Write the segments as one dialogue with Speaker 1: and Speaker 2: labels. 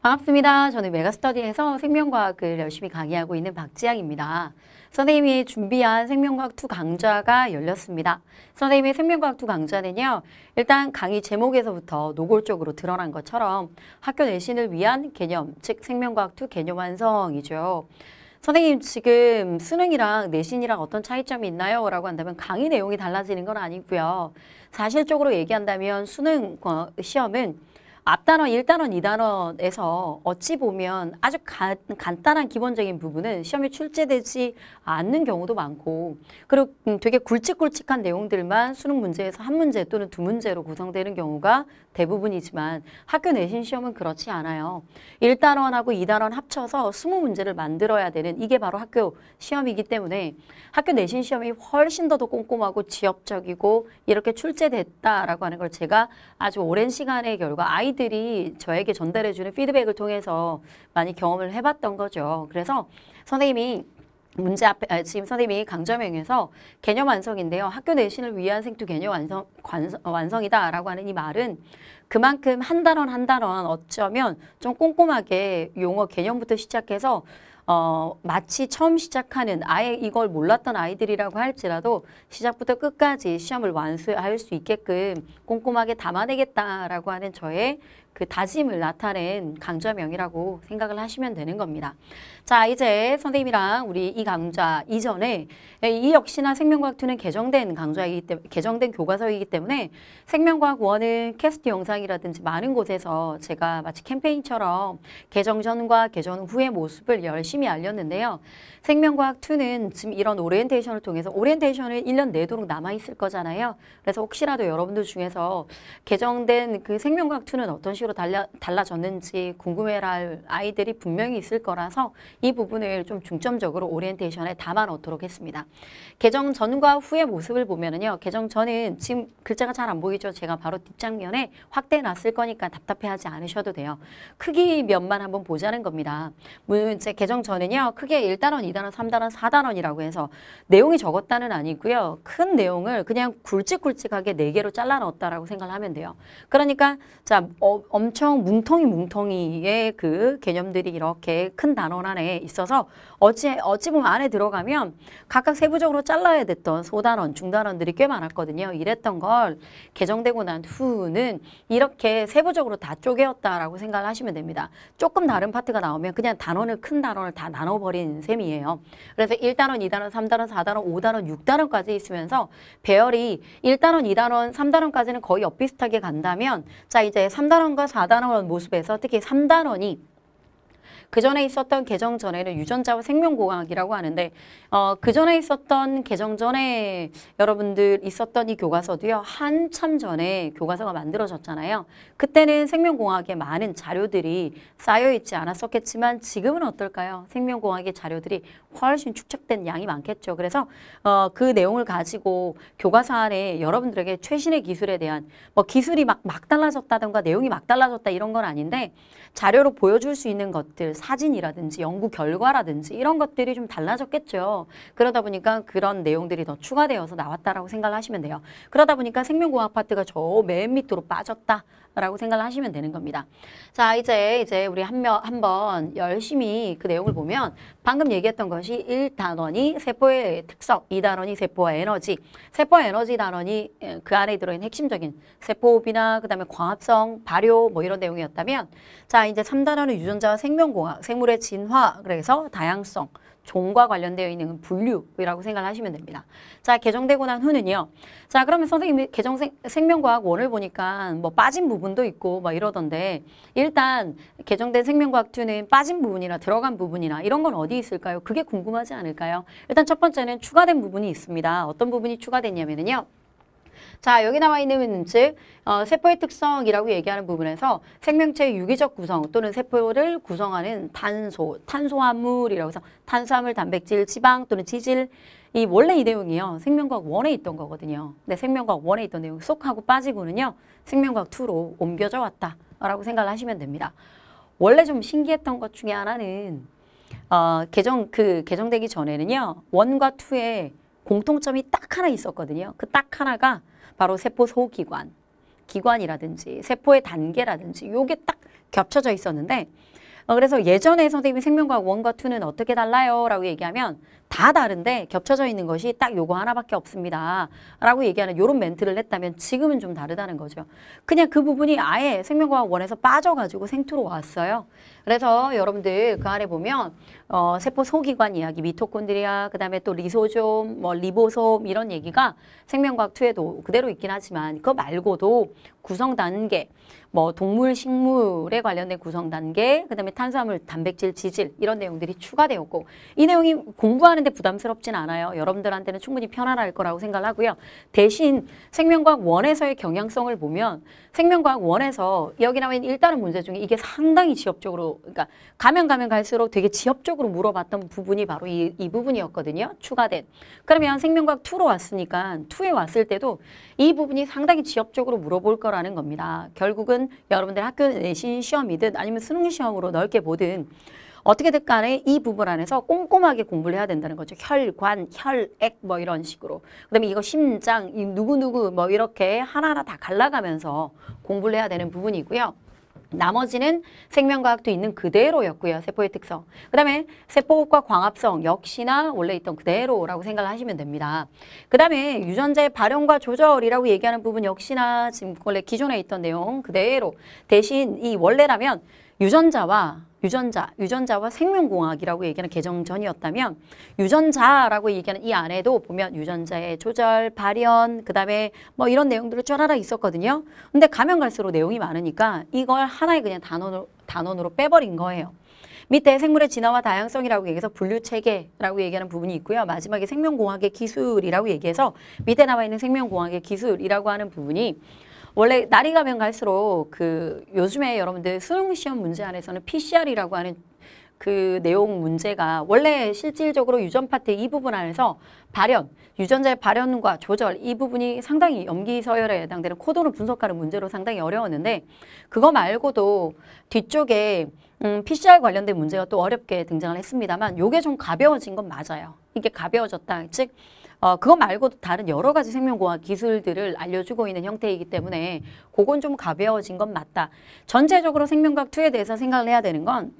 Speaker 1: 반갑습니다. 저는 메가스터디에서 생명과학을 열심히 강의하고 있는 박지향입니다. 선생님이 준비한 생명과학 2 강좌가 열렸습니다. 선생님의 생명과학 2 강좌는요. 일단 강의 제목에서부터 노골적으로 드러난 것처럼 학교 내신을 위한 개념, 즉 생명과학 2 개념 완성이죠. 선생님 지금 수능이랑 내신이랑 어떤 차이점이 있나요? 라고 한다면 강의 내용이 달라지는 건 아니고요. 사실적으로 얘기한다면 수능 어, 시험은 앞단어1단어2단어에서 어찌 보면 아주 가, 간단한 기본적인 부분은 시험에 출제되지 않는 경우도 많고 그리고 음, 되게 굵직굵직한 내용들만 수능 문제에서 한 문제 또는 두 문제로 구성되는 경우가 대부분이지만 학교 내신 시험은 그렇지 않아요. 1단원하고 2단원 합쳐서 20문제를 만들어야 되는 이게 바로 학교 시험이기 때문에 학교 내신 시험이 훨씬 더 꼼꼼하고 지역적이고 이렇게 출제됐다라고 하는 걸 제가 아주 오랜 시간의 결과 아이들이 저에게 전달해주는 피드백을 통해서 많이 경험을 해봤던 거죠. 그래서 선생님이 문제 앞에 아, 지금 선생님이 강좌명에서 개념 완성인데요. 학교 내신을 위한 생투 개념 완성, 관성, 어, 완성이다라고 하는 이 말은 그만큼 한 단원 한 단원 어쩌면 좀 꼼꼼하게 용어 개념부터 시작해서 어, 마치 처음 시작하는 아예 이걸 몰랐던 아이들이라고 할지라도 시작부터 끝까지 시험을 완수할 수 있게끔 꼼꼼하게 담아내겠다라고 하는 저의 그 다짐을 나타낸 강좌명이라고 생각을 하시면 되는 겁니다. 자 이제 선생님이랑 우리 이 강좌 이전에 예, 이 역시나 생명과학2는 개정된 강좌이기 때문에 개정된 교과서이기 때문에 생명과학 1은 캐스트 영상이라든지 많은 곳에서 제가 마치 캠페인처럼 개정 전과 개정 후의 모습을 열심히 알렸는데요. 생명과학2는 지금 이런 오리엔테이션을 통해서 오리엔테이션을 1년 내도록 남아있을 거잖아요. 그래서 혹시라도 여러분들 중에서 개정된 그 생명과학2는 어떤 식으로 식으로 달라, 달라졌는지 궁금해할 아이들이 분명히 있을 거라서 이 부분을 좀 중점적으로 오리엔테이션에 담아놓도록 했습니다. 개정 전과 후의 모습을 보면은요. 개정 전은 지금 글자가 잘 안 보이죠. 제가 바로 뒷장면에 확대해놨을 거니까 답답해하지 않으셔도 돼요. 크기 면만 한번 보자는 겁니다. 문제 개정 전은요. 크게 1단원, 2단원, 3단원, 4단원이라고 해서 내용이 적었다는 아니고요. 큰 내용을 그냥 굵직굵직하게 4개로 잘라넣었다라고 생각을 하면 돼요. 그러니까 자 어, 엄청 뭉텅이 뭉텅이의 그 개념들이 이렇게 큰 단원 안에 있어서 어찌 어찌 보면 안에 들어가면 각각 세부적으로 잘라야 됐던 소단원, 중단원들이 꽤 많았거든요. 이랬던 걸 개정되고 난 후는 이렇게 세부적으로 다 쪼개었다라고 생각을 하시면 됩니다. 조금 다른 파트가 나오면 그냥 단원을 큰 단원을 다 나눠버린 셈이에요. 그래서 1단원, 2단원, 3단원, 4단원, 5단원, 6단원까지 있으면서 배열이 1단원, 2단원, 3단원까지는 거의 엇비슷하게 간다면 자 이제 3단원 3단원과 4단원 모습에서 특히 3단원이 그 전에 있었던 개정 전에는 유전자와 생명공학이라고 하는데 어, 그 전에 있었던 개정 전에 여러분들 있었던 이 교과서도요 한참 전에 교과서가 만들어졌잖아요. 그때는 생명공학에 많은 자료들이 쌓여 있지 않았었겠지만 지금은 어떨까요? 생명공학의 자료들이 훨씬 축적된 양이 많겠죠. 그래서 어, 그 내용을 가지고 교과서 안에 여러분들에게 최신의 기술에 대한 뭐 기술이 막, 막 달라졌다던가 내용이 막 달라졌다 이런 건 아닌데 자료로 보여줄 수 있는 것들 사진이라든지 연구 결과라든지 이런 것들이 좀 달라졌겠죠. 그러다 보니까 그런 내용들이 더 추가되어서 나왔다라고 생각을 하시면 돼요. 그러다 보니까 생명공학 파트가 저 맨 밑으로 빠졌다. 라고 생각을 하시면 되는 겁니다. 자 이제 이제 우리 한명 한번 열심히 그 내용을 보면 방금 얘기했던 것이 일단원이 세포의 특성, 이단원이 세포의 에너지, 세포 에너지 단원이 그 안에 들어있는 핵심적인 세포흡이나 그다음에 광합성, 발효 뭐 이런 내용이었다면 자 이제 삼단원은 유전자와 생명공학, 생물의 진화 그래서 다양성 종과 관련되어 있는 분류라고 생각하시면 됩니다. 자, 개정되고 난 후는요. 자, 그러면 선생님 이 개정 생명과학 원을 보니까 뭐 빠진 부분도 있고 막 이러던데 일단 개정된 생명과학 2는 빠진 부분이나 들어간 부분이나 이런 건 어디 있을까요? 그게 궁금하지 않을까요? 일단 첫 번째는 추가된 부분이 있습니다. 어떤 부분이 추가됐냐면요. 자, 여기 나와 있는 즉 어, 세포의 특성이라고 얘기하는 부분에서 생명체의 유기적 구성 또는 세포를 구성하는 탄소 탄소화물이라고 해서 탄수화물, 단백질, 지방 또는 지질 이 원래 이 내용이요. 생명과학 원에 있던 거거든요. 근데 생명과학 원에 있던 내용이 쏙 하고 빠지고는요. 생명과학 투로 옮겨져 왔다라고 생각을 하시면 됩니다. 원래 좀 신기했던 것 중에 하나는 어, 개정 그 개정되기 전에는요. 원과 투의 공통점이 딱 하나 있었거든요. 그 딱 하나가 바로 세포 소기관, 기관이라든지 세포의 단계라든지 이게딱 겹쳐져 있었는데 어, 그래서 예전에 선생님이 생명과학 원과투는 어떻게 달라요? 라고 얘기하면 다 다른데 겹쳐져 있는 것이 딱 요거 하나밖에 없습니다. 라고 얘기하는 요런 멘트를 했다면 지금은 좀 다르다는 거죠. 그냥 그 부분이 아예 생명과학원에서 빠져가지고 생투로 왔어요. 그래서 여러분들 그 안에 보면 어, 세포 소기관 이야기, 미토콘드리아, 그 다음에 또 리소좀, 뭐 리보솜 이런 얘기가 생명과학 2에도 그대로 있긴 하지만 그거 말고도 구성 단계, 뭐 동물, 식물에 관련된 구성 단계, 그 다음에 탄수화물, 단백질, 지질 이런 내용들이 추가되었고 이 내용이 공부하는 하는데 부담스럽진 않아요. 여러분들한테는 충분히 편안할 거라고 생각하고요. 대신 생명과학 원에서의 경향성을 보면 생명과학 원에서 여기 나와 있는 일단은 문제 중에 이게 상당히 지엽적으로 그러니까 가면 가면 갈수록 되게 지엽적으로 물어봤던 부분이 바로 이, 이 부분이었거든요. 추가된. 그러면 생명과학 투로 왔으니까 투에 왔을 때도 이 부분이 상당히 지엽적으로 물어볼 거라는 겁니다. 결국은 여러분들 학교 내신 시험이든 아니면 수능 시험으로 넓게 보든 어떻게든 간에 이 부분 안에서 꼼꼼하게 공부를 해야 된다는 거죠. 혈관, 혈액 뭐 이런 식으로. 그다음에 이거 심장, 이 누구누구 뭐 이렇게 하나하나 다 갈라가면서 공부를 해야 되는 부분이고요. 나머지는 생명과학도 있는 그대로였고요. 세포의 특성. 그 다음에 세포과 광합성 역시나 원래 있던 그대로라고 생각을 하시면 됩니다. 그 다음에 유전자의 발현과 조절이라고 얘기하는 부분 역시나 지금 원래 기존에 있던 내용 그대로 대신 이 원래라면 유전자와 유전자, 유전자와 생명공학이라고 얘기하는 개정 전이었다면 유전자라고 얘기하는 이 안에도 보면 유전자의 조절, 발현, 그 다음에 뭐 이런 내용들을 쫄아라 있었거든요. 근데 가면 갈수록 내용이 많으니까 이걸 하나의 그냥 단원으로, 단원으로 빼버린 거예요. 밑에 생물의 진화와 다양성이라고 얘기해서 분류체계라고 얘기하는 부분이 있고요. 마지막에 생명공학의 기술이라고 얘기해서 밑에 나와 있는 생명공학의 기술이라고 하는 부분이 원래 날이 가면 갈수록 그 요즘에 여러분들 수능 시험 문제 안에서는 PCR이라고 하는 그 내용 문제가 원래 실질적으로 유전 파트 이 부분 안에서 발현, 유전자의 발현과 조절 이 부분이 상당히 염기서열에 해당되는 코드를 분석하는 문제로 상당히 어려웠는데 그거 말고도 뒤쪽에 음, PCR 관련된 문제가 또 어렵게 등장을 했습니다만 요게 좀 가벼워진 건 맞아요. 이게 가벼워졌다. 즉 어, 그거 말고도 다른 여러 가지 생명공학 기술들을 알려주고 있는 형태이기 때문에 그건 좀 가벼워진 건 맞다. 전체적으로 생명과학2에 대해서 생각을 해야 되는 건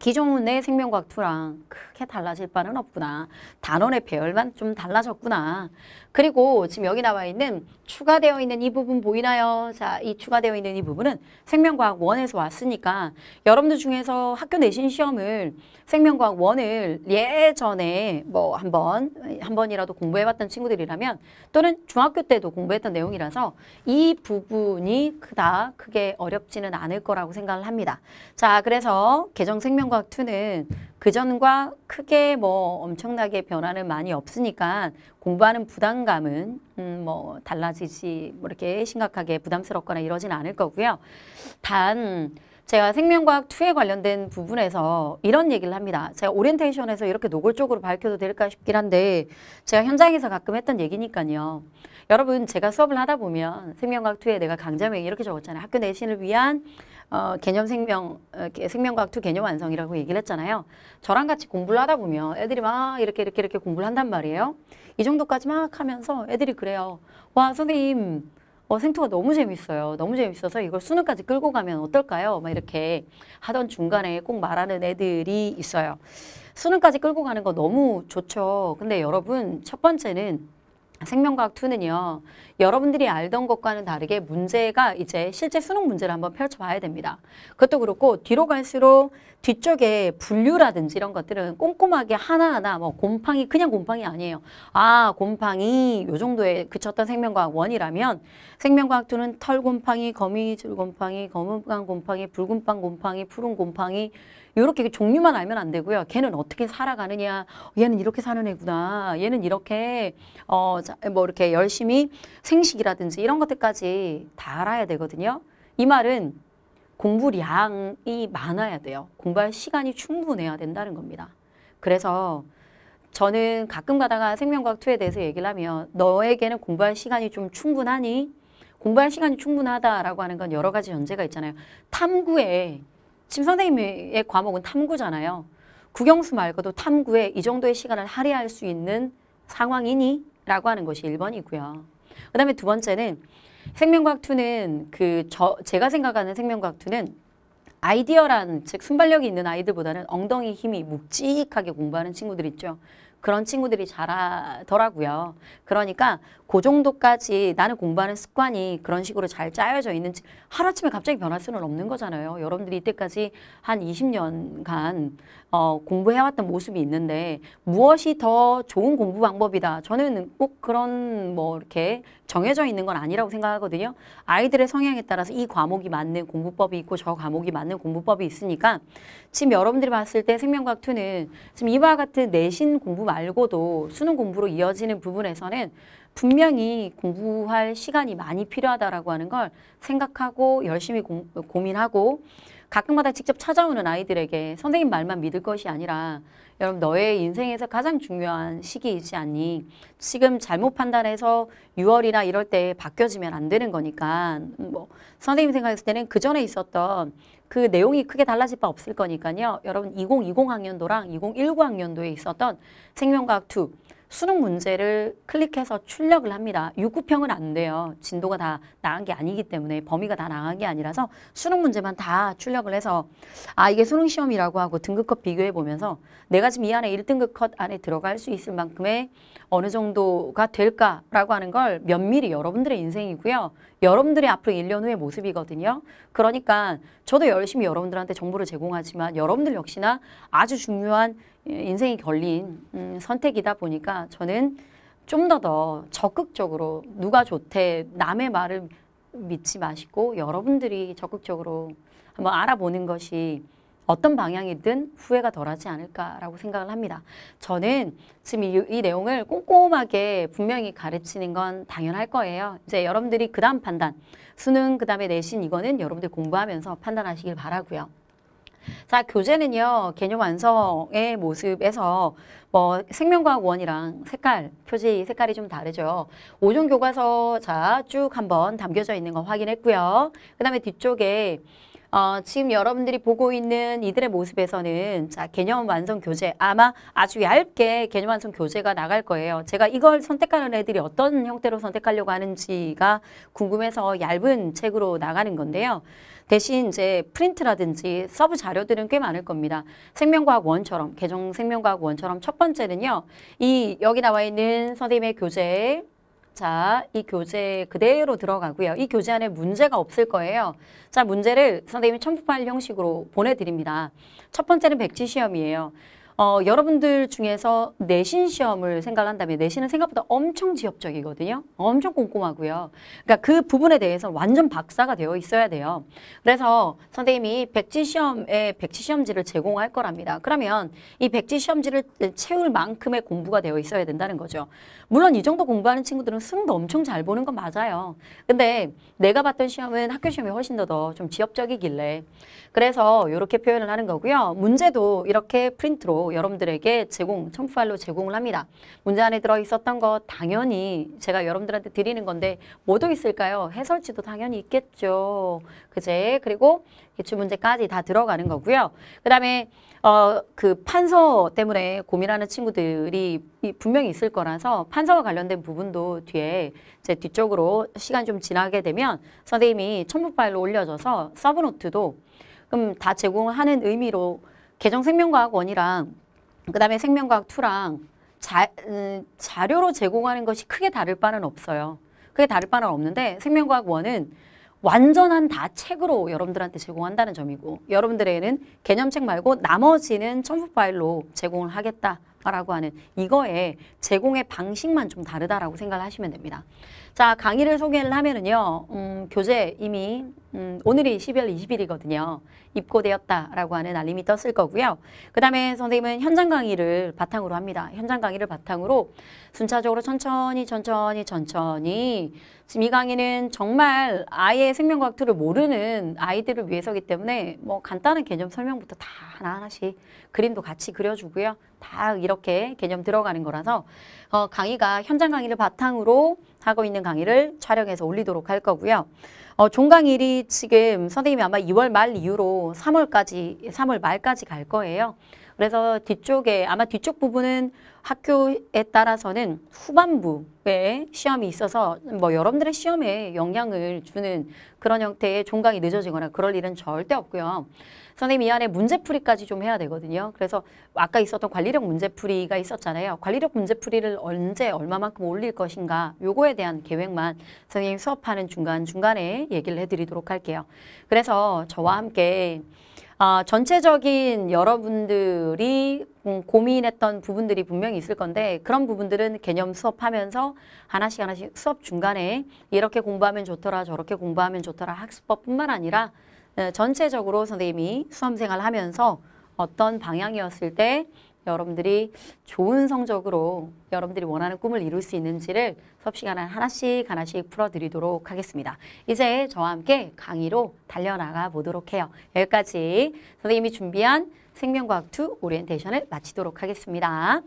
Speaker 1: 기존의 생명과학2랑 크게 달라질 바는 없구나. 단원의 배열만 좀 달라졌구나. 그리고 지금 여기 나와 있는 추가되어 있는 이 부분 보이나요? 자, 이 추가되어 있는 이 부분은 생명과학1에서 왔으니까 여러분들 중에서 학교 내신 시험을 생명과학 원을 예전에 뭐 한 번, 한 번이라도 공부해봤던 친구들이라면 또는 중학교 때도 공부했던 내용이라서 이 부분이 크다 크게 어렵지는 않을 거라고 생각을 합니다. 자, 그래서 개정 생명과학 2는 그전과 크게 뭐 엄청나게 변화는 많이 없으니까 공부하는 부담감은 음 뭐 달라지지 뭐 이렇게 심각하게 부담스럽거나 이러진 않을 거고요. 단 제가 생명과학 2에 관련된 부분에서 이런 얘기를 합니다. 제가 오리엔테이션에서 이렇게 노골적으로 밝혀도 될까 싶긴 한데 제가 현장에서 가끔 했던 얘기니까요. 여러분 제가 수업을 하다 보면 생명과학 2에 내가 강좌명이 이렇게 적었잖아요. 학교 내신을 위한 어, 개념 생명, 어, 생명과학 2 개념 완성이라고 얘기를 했잖아요. 저랑 같이 공부를 하다 보면 애들이 막 이렇게 이렇게 이렇게 공부를 한단 말이에요. 이 정도까지 막 하면서 애들이 그래요. 와 선생님 어, 생투가 너무 재밌어요. 너무 재밌어서 이걸 수능까지 끌고 가면 어떨까요? 막 이렇게 하던 중간에 꼭 말하는 애들이 있어요. 수능까지 끌고 가는 거 너무 좋죠. 근데 여러분 첫 번째는 생명과학2는요. 여러분들이 알던 것과는 다르게 문제가 이제 실제 수능 문제를 한번 펼쳐봐야 됩니다. 그것도 그렇고 뒤로 갈수록 뒤쪽에 분류라든지 이런 것들은 꼼꼼하게 하나하나 뭐 곰팡이 그냥 곰팡이 아니에요. 아 곰팡이 요 정도에 그쳤던 생명과학 1이라면 생명과학 2는 털곰팡이, 거미줄 곰팡이, 검은빵 곰팡이, 붉은빵 곰팡이, 푸른 곰팡이 이렇게 종류만 알면 안 되고요. 걔는 어떻게 살아가느냐, 얘는 이렇게 사는 애구나, 얘는 이렇게 어뭐 이렇게 열심히 생식이라든지 이런 것들까지 다 알아야 되거든요. 이 말은 공부량이 많아야 돼요. 공부할 시간이 충분해야 된다는 겁니다. 그래서 저는 가끔 가다가 생명과학 2에 대해서 얘기를 하면 너에게는 공부할 시간이 좀 충분하니? 공부할 시간이 충분하다라고 하는 건 여러 가지 전제가 있잖아요. 탐구에 지금 선생님의 과목은 탐구잖아요. 국영수 말고도 탐구에 이 정도의 시간을 할애할 수 있는 상황이니? 라고 하는 것이 1번이고요. 그 다음에 두 번째는 생명과학2는 그 저, 제가 생각하는 생명과학2는 아이디어란 즉 순발력이 있는 아이들보다는 엉덩이 힘이 묵직하게 공부하는 친구들 있죠. 그런 친구들이 잘하더라고요. 그러니까 그 정도까지 나는 공부하는 습관이 그런 식으로 잘 짜여져 있는지 하루아침에 갑자기 변할 수는 없는 거잖아요. 여러분들이 이때까지 한 20년간 어, 공부해왔던 모습이 있는데 무엇이 더 좋은 공부 방법이다. 저는 꼭 그런 뭐 이렇게 정해져 있는 건 아니라고 생각하거든요. 아이들의 성향에 따라서 이 과목이 맞는 공부법이 있고 저 과목이 맞는 공부법이 있으니까 지금 여러분들이 봤을 때 생명과학 2는 지금 이와 같은 내신 공부 말고도 수능 공부로 이어지는 부분에서는 분명히 공부할 시간이 많이 필요하다라고 하는 걸 생각하고 열심히 고, 고민하고 가끔마다 직접 찾아오는 아이들에게 선생님 말만 믿을 것이 아니라 여러분 너의 인생에서 가장 중요한 시기이지 않니 지금 잘못 판단해서 6월이나 이럴 때 바뀌어지면 안 되는 거니까 음, 뭐 선생님 생각했을 때는 그 전에 있었던 그 내용이 크게 달라질 바 없을 거니까요 여러분 2020 학년도랑 2019 학년도에 있었던 생명과학 2 수능 문제를 클릭해서 출력을 합니다. 6구평은 안 돼요. 진도가 다 나간 게 아니기 때문에 범위가 다 나간 게 아니라서 수능 문제만 다 출력을 해서 아 이게 수능 시험이라고 하고 등급컷 비교해 보면서 내가 지금 이 안에 1등급 컷 안에 들어갈 수 있을 만큼의 어느 정도가 될까라고 하는 걸 면밀히 여러분들의 인생이고요. 여러분들의 앞으로 1년 후의 모습이거든요. 그러니까 저도 열심히 여러분들한테 정보를 제공하지만 여러분들 역시나 아주 중요한 예, 인생이 걸린 음, 선택이다 보니까 저는 좀 더더 더 적극적으로 누가 좋대 남의 말을 믿지 마시고 여러분들이 적극적으로 한번 알아보는 것이 어떤 방향이든 후회가 덜하지 않을까라고 생각을 합니다. 저는 지금 이, 이 내용을 꼼꼼하게 분명히 가르치는 건 당연할 거예요. 이제 여러분들이 그 다음 판단, 수능 그 다음에 내신 이거는 여러분들 공부하면서 판단하시길 바라고요. 자, 교재는요. 개념 완성의 모습에서 뭐 생명과학 원이랑 색깔, 표지 색깔이 좀 다르죠. 오종 교과서 자, 쭉 한번 담겨져 있는 거 확인했고요. 그 다음에 뒤쪽에 어, 지금 여러분들이 보고 있는 이들의 모습에서는 자 개념 완성 교재 아마 아주 얇게 개념 완성 교재가 나갈 거예요. 제가 이걸 선택하는 애들이 어떤 형태로 선택하려고 하는지가 궁금해서 얇은 책으로 나가는 건데요. 대신 이제 프린트라든지 서브 자료들은 꽤 많을 겁니다. 생명과학 원처럼 개정 생명과학 원처럼 첫 번째는요. 이 여기 나와 있는 선생님의 교재 자, 이 교재 그대로 들어가고요. 이 교재 안에 문제가 없을 거예요. 자, 문제를 선생님이 첨부 파일 형식으로 보내드립니다. 첫 번째는 백지 시험이에요. 어, 여러분들 중에서 내신 시험을 생각한다면 내신은 생각보다 엄청 지엽적이거든요. 엄청 꼼꼼하고요. 그러니까 그 부분에 대해서 완전 박사가 되어 있어야 돼요. 그래서 선생님이 백지 시험에 백지 시험지를 제공할 거랍니다. 그러면 이 백지 시험지를 채울 만큼의 공부가 되어 있어야 된다는 거죠. 물론 이 정도 공부하는 친구들은 수능도 엄청 잘 보는 건 맞아요. 근데 내가 봤던 시험은 학교 시험이 훨씬 더좀 지엽적이길래 그래서 이렇게 표현을 하는 거고요. 문제도 이렇게 프린트로 여러분들에게 제공, 첨부일로 제공을 합니다. 문제 안에 들어 있었던 거 당연히 제가 여러분들한테 드리는 건데 뭐도 있을까요? 해설지도 당연히 있겠죠. 그제? 그리고 기출문제까지 다 들어가는 거고요. 그다음에 어, 그 판서 때문에 고민하는 친구들이 분명히 있을 거라서 판서와 관련된 부분도 뒤에 제 뒤쪽으로 시간 좀 지나게 되면 선생님이 첨부 파일로 올려줘서 서브노트도 그럼 음, 다 제공하는 의미로 개정 생명과학 원이랑 그다음에 생명과학 투랑 자, 음, 자료로 제공하는 것이 크게 다를 바는 없어요. 크게 다를 바는 없는데 생명과학 원은 완전한 다 책으로 여러분들한테 제공한다는 점이고 여러분들에게는 개념책 말고 나머지는 첨부 파일로 제공을 하겠다라고 하는 이거에 제공의 방식만 좀 다르다라고 생각을 하시면 됩니다. 자 강의를 소개를 하면은요 음, 교재 이미 음, 오늘이 12월 20일이거든요. 입고되었다라고 하는 알림이 떴을 거고요. 그 다음에 선생님은 현장 강의를 바탕으로 합니다. 현장 강의를 바탕으로 순차적으로 천천히 천천히 천천히 지금 이 강의는 정말 아예 생명과학 투를 모르는 아이들을 위해서기 때문에 뭐 간단한 개념 설명부터 다 하나하나씩 그림도 같이 그려주고요. 다 이렇게 개념 들어가는 거라서 어, 강의가 현장 강의를 바탕으로 하고 있는 강의를 촬영해서 올리도록 할 거고요. 어, 종강일이 지금 선생님이 아마 2월 말 이후로 3월까지, 3월 말까지 갈 거예요. 그래서 뒤쪽에 아마 뒤쪽 부분은 학교에 따라서는 후반부에 시험이 있어서 뭐 여러분들의 시험에 영향을 주는 그런 형태의 종강이 늦어지거나 그럴 일은 절대 없고요. 선생님 이 안에 문제풀이까지 좀 해야 되거든요. 그래서 아까 있었던 관리력 문제풀이가 있었잖아요. 관리력 문제풀이를 언제 얼마만큼 올릴 것인가 요거에 대한 계획만 선생님 수업하는 중간중간에 얘기를 해드리도록 할게요. 그래서 저와 함께 아, 전체적인 여러분들이 음, 고민했던 부분들이 분명히 있을 건데 그런 부분들은 개념 수업하면서 하나씩 하나씩 수업 중간에 이렇게 공부하면 좋더라 저렇게 공부하면 좋더라 학습법뿐만 아니라 네, 전체적으로 선생님이 수험생활 하면서 어떤 방향이었을 때 여러분들이 좋은 성적으로 여러분들이 원하는 꿈을 이룰 수 있는지를 수업 시간에 하나씩 하나씩 풀어드리도록 하겠습니다. 이제 저와 함께 강의로 달려나가 보도록 해요. 여기까지 선생님이 준비한 생명과학2 오리엔테이션을 마치도록 하겠습니다.